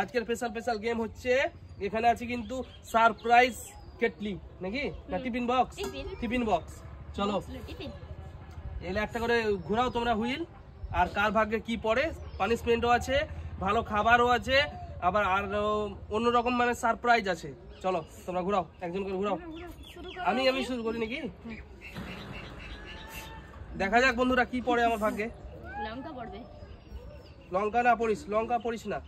আজকের special special game হচ্ছে এখানে আছে কিন্তু সারপ্রাইজ কেটলি নাকি না টিফিন বক্স টিফিন বক্স চলো এলে একটা করে ঘোরাও তোমরা হুইল আর কার ভাগ্যে কি পড়ে পানিশমেন্টও আছে ভালো খাবারও আছে আবার আর অন্য রকম মানে সারপ্রাইজ আছে চলো তোমরা ঘোরাও একজন করে ঘোরাও হ্যাঁ, হ্যাঁ, আমি আমি শুরু করি নাকি হ্যাঁ। দেখা যাক বন্ধুরা কি পড়ে আমার ভাগ্যে লঙ্কা পড়বে লঙ্কা না পড়িস লঙ্কা পড়িস না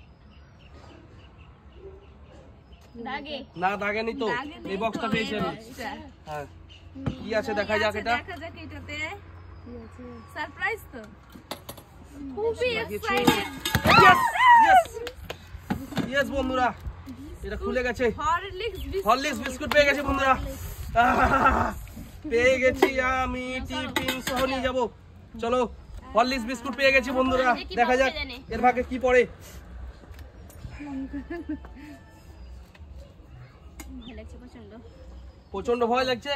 না দাগেনি তো এই বক্সটা পেয়েছি আমি হ্যাঁ কি আছে দেখা যাক এটা ইয়েস বন্ধুরা এটা খুলে গেছে হরলিক্স বিস্কুট পেয়ে গেছে বন্ধুরা পেয়ে গেছি আমি টিফিন সহ নিয়ে যাবো চলো হরলিক্স বিস্কুট পেয়ে গেছি বন্ধুরা দেখা যাক এর ভাগে কি পড়ে প্রচন্ড ভয় লাগছে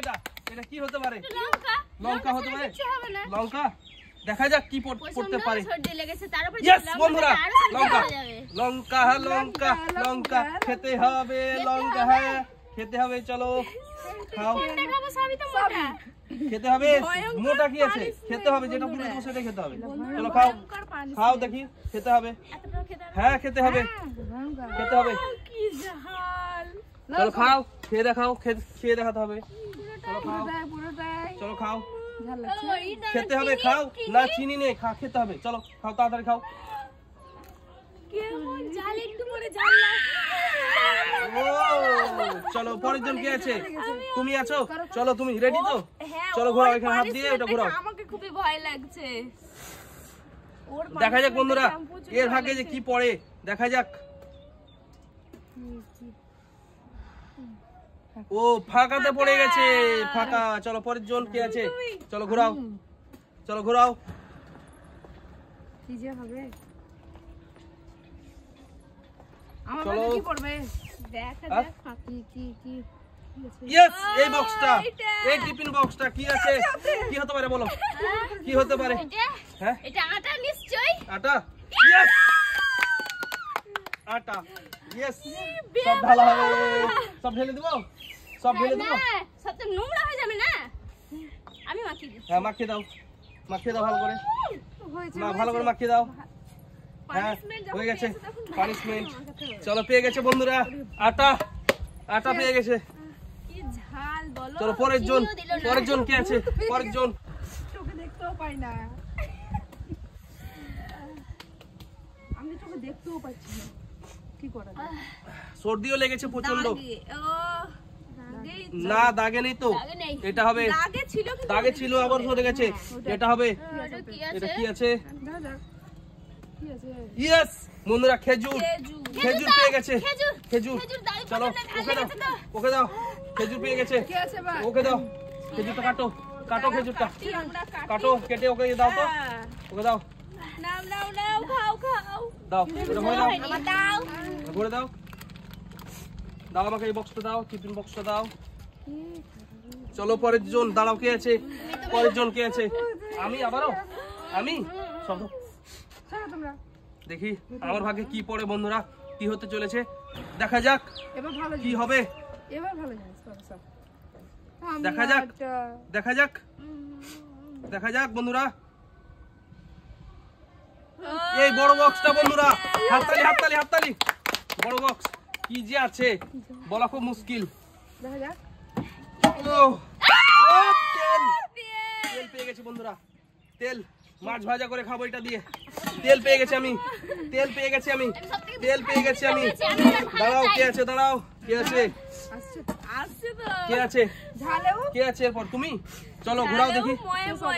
এটা এটা কি হতে পারে লঙ্কা হতে পারে লঙ্কা দেখা যাক কি পড়তে পারে লঙ্কা লঙ্কা লঙ্কা খেতে হবে লঙ্কা হ্যাঁ খেতে হবে চলো খাও খেতে হবে মোটা কি আছে খেতে হবে যেটা পুরো দেবো সেটা খেতে হবে চলো খাও খাও দেখি খেতে হবে হ্যাঁ খেতে হবে হ্যাঁ, খেতে হবে চলো খাও খেয়ে দেখাও খেয়ে দেখাতে হবে চলো খাও খেতে হবে খাও না চিনি নেই খেতে হবে চলো খাও তাড়াতাড়ি খাও চলো পরের জন কে আছে তুমি আছো চলো তুমি রেডি তো হ্যাঁ, চলো ঘোরাও এখানে হাত দিয়ে ওটা ঘোরাও আমাকে খুবই ভয় লাগছে দেখা যাক বন্ধুরা এর ভাগে যে কি পড়ে দেখা যাক ও ফাঁকাতে পড়ে গেছে ফাঁকা চলো পরের জন কে আছে চলো ঘোরাও চলো ঘোরাও কি যে হবে চলো এই বক্সটা এই টিফিন বক্সটা কি আছে কি হতে পারে বলো কি হতে পারে হ্যাঁ? আটা আটা সব সব ঢেলে না আমি হ্যাঁ, মাখিয়ে দাও মাখিয়ে দাও ভালো করে ভালো করে মাখিয়ে দাও হ্যাঁ, হয়ে গেছে পানিশমেন্ট হ্যাঁ, চলো পেয়ে গেছে বন্ধুরা আটা আটা পেয়ে গেছে চলো পরের জন পরের জন কে আছে পরের জন সর্দিও লেগেছে প্রচন্ড না দাগে নেই তো এটা হবে দাগে ছিল আবার সরে গেছে হ্যাঁ, এটা হবে এটা কি আছে ইয়েস বন্ধুরা খেজুর খেজুর পেয়ে গেছে খেজুর চলো ওকে দাও ওকে দাও খেজুর পেয়ে গেছে ওকে দাও খেজুরটা কাটো কাটো খেজুরটা কাটো কেটে ওকে দাও তো হ্যাঁ। ওকে দাও দাও দাও এই বক্সটা দাও দাও চলো পরের জন দাঁড়াও কে আছে পরের জন কে আছে আমি আবারও আমি সব দেখি আমার ভাগে কি পড়ে বন্ধুরা কি হতে চলেছে দেখা যাক এবার ভালো কি হবে এবার ভালো দেখা যাক দেখা যাক দেখা যাক বন্ধুরা এই বড় বক্সটা বন্ধুরা হাততালি হাততালি হাততালি বড় বক্স কি যে আছে বলা খুব মুশকিল দেখা যাক ও তেল তেল পেয়ে গেছে বন্ধুরা তেল মাছ ভাজা করে খাবো এটা দিয়ে তেল পেয়ে গেছি আমি তেল পেয়ে গেছি আমি তেল পেয়ে গেছি আমি দাঁড়াও কে আছে দাঁড়াও কে আছে কে আছে কে আছে এরপর তুমি চলো ঘোরাও দেখি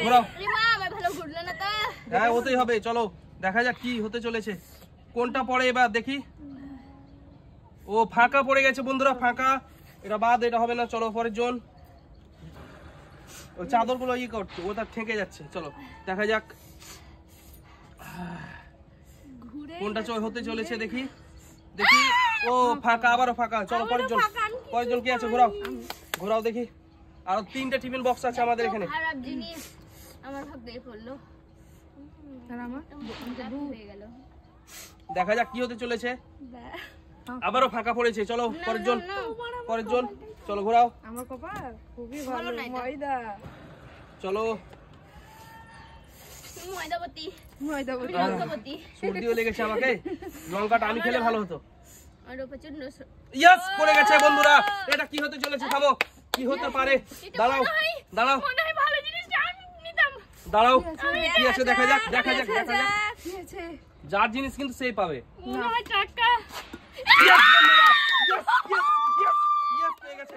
ঘোরাও হ্যাঁ ওতেই হবে চলো দেখা যাক কি হতে চলেছে কোনটা পড়ে এবার দেখি ও ফাঁকা পড়ে গেছে বন্ধুরা ফাঁকা এটা বাদ এটা হবে না চলো পরের জন ও চাদর গুলো ইয়ে করছে ওটা ঠেকে যাচ্ছে চলো দেখা যাক কোনটা চয় হতে চলেছে দেখি দেখি ও ফাঁকা আবারও ফাঁকা চলো পরের জল পরের জল কি আছে ঘোরাও ঘোরাও দেখি আর তিনটা টিফিন বক্স আছে আমাদের এখানে দেখা যাক কি হতে চলেছে আবারও ফাঁকা পড়েছে চলো পরের জল পরের জল চলো ঘোরাও আমার কপাল খুবই ভালো চলো লঙ্কাটা আমি খেলে ভালো হতো গেছে বন্ধুরা এটা কি চলেছে খাবো কি হতে পারে দাঁড়াও দাঁড়াও দাঁড়াও দেখা যাক যার জিনিস কিন্তু সেই পাবে টাকা পেয়ে গেছে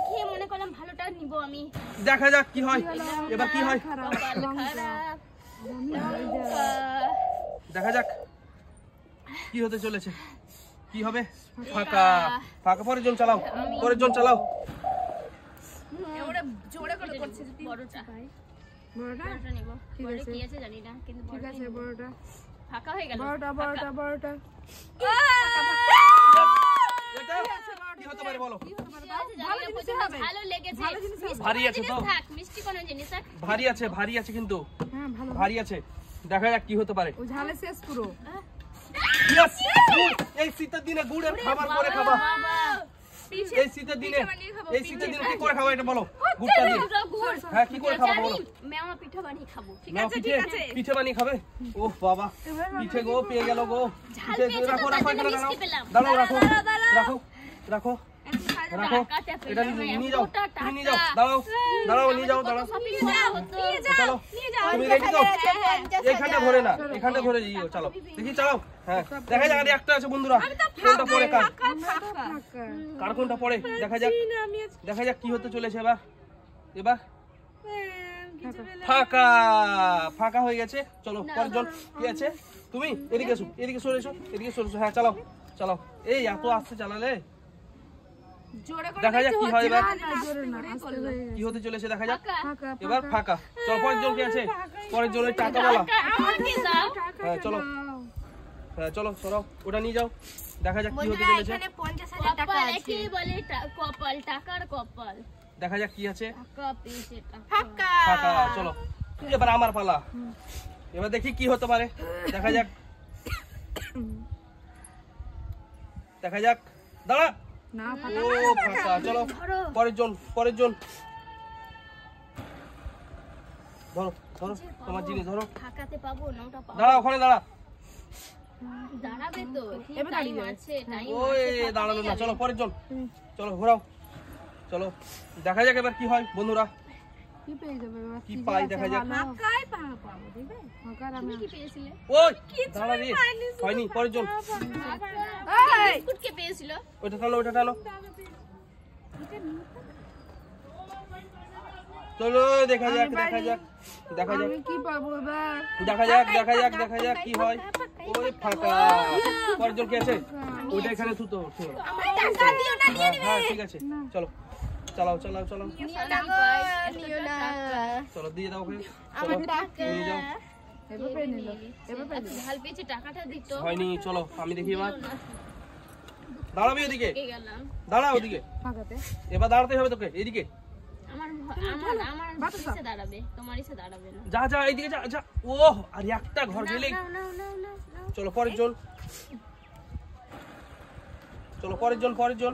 নিব আমি দেখা যাক কি হয় এবার কি হয় দেখা যাক কি হতে চলেছে কি হবে ফাঁকা ফাঁকা পরের জন চালাও পরের জন চালাও জোরে করে করছে বড়টা বড়টা নিব বড়টা আছে জানি না কিন্তু ঠিক আছে বড়টা ফাঁকা হয়ে গেল বড়টা বড়টা বড়টা কি হতে পারে বলো আচ্ছা, ভালো লেগেছে ভারী আছে তো মিষ্টি কোন জিনিস ভারী আছে ভারী আছে কিন্তু হ্যাঁ ভালো ভারী আছে দেখা যাক কি হতে পারে ও ঝালে শেষ পুরো এই শীতের দিনে খাবার পরে খাবা এই শীতের দিনে এই শীতের দিনে কি করে এটা বলো গুড়টা দিয়ে আচ্ছা, হ্যাঁ কি করে বলো মেওয়া বানিয়ে খাবো ঠিক আছে ঠিক আছে পিঠে বানিয়ে খাবে ও বাবা পিঠে গো পেয়ে গেল গো রাখো রাখো রাখো দাঁড়াও রাখো রাখো রাখো রাখো এটা নিয়ে যাও তুমি নিয়ে যাও দাঁড়াও দাঁড়াও নিয়ে যাও দাঁড়াও চলো তুমি রেডি তো এখানে ধরে না এখানে ধরে যাও চলো দেখি চলো হ্যাঁ দেখা যাক একটা আছে বন্ধুরা কোনটা পরে কার কার কোনটা পরে দেখা যাক দেখা যাক কি হতে চলেছে এবার এবার হ্যাঁ, ফাঁকা ফাঁকা হয়ে গেছে চলো পরেরজন কি আছে তুমি এদিকে এসো এদিকে সরে এসো এদিকে সরে এসো হ্যাঁ চালাও চালাও এই এত আসতে চালালে দেখা যাক কি হয় এবার হতে দেখা যাক এবার ফাঁকা কি আছে পরের হ্যাঁ চলো হ্যাঁ, চলো ওটা নিয়ে যাও দেখা যাক দেখা যাক কি আছে এবার আমার পালা এবার দেখি কি হতে পারে দেখা যাক দেখা যাক দাঁড়া চলো ধরো ধরো তোমার জিনিস ধরো ওখানে দাঁড়াবে না চলো পরের জন চলো ঘোরাও চলো দেখা যাক এবার কি হয় বন্ধুরা কি পেয়ে যাবে কি পাই দেখা যাক পাবো দেখবে আমি কি পেয়েছিলে ওই আচ্ছা। এই বিস্কুট কে পেয়েছিল ওটা ওটা চলো দেখা যাক দেখা যাক দেখা যাক কি পাবো এবার দেখা যাক দেখা যাক দেখা যাক কি হয় ওই ফাঁকা পরের কে আছে ওটা এখানে থুতো আমার টাকা দিও না হ্যাঁ ঠিক আছে চলো চালাও চালাও চালাও চলো দিয়ে দাও ওকে হয়নি চলো আমি দেখি এবার দাঁড়াবি ওদিকে ওদিকে এবার দাঁড়াতে হবে তোকে এদিকে যা যা এইদিকে যা যা একটা ঘর চলো পরের জল চলো পরের জল পরের জল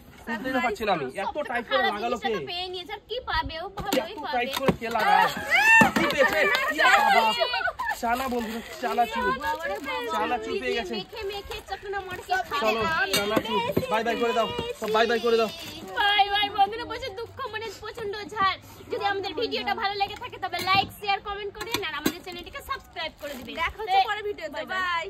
বুঝতেই তো না আমি এত টাইট করে লাগালো কে পেয়ে নিয়েছে করে কে লাগায় কি বন্ধু চালা চুপ চালা চুপ পেয়ে গেছে চলো চালা চুপ বাই বাই করে দাও সব বাই বাই করে দাও দুঃখ মনে প্রচন্ড ঝাড় যদি আমাদের ভিডিওটা ভালো লেগে থাকে তবে লাইক শেয়ার কমেন্ট করেন আর আমাদের চ্যানেলটিকে সাবস্ক্রাইব করে দিবেন দেখা হচ্ছে পরের ভিডিওতে বাই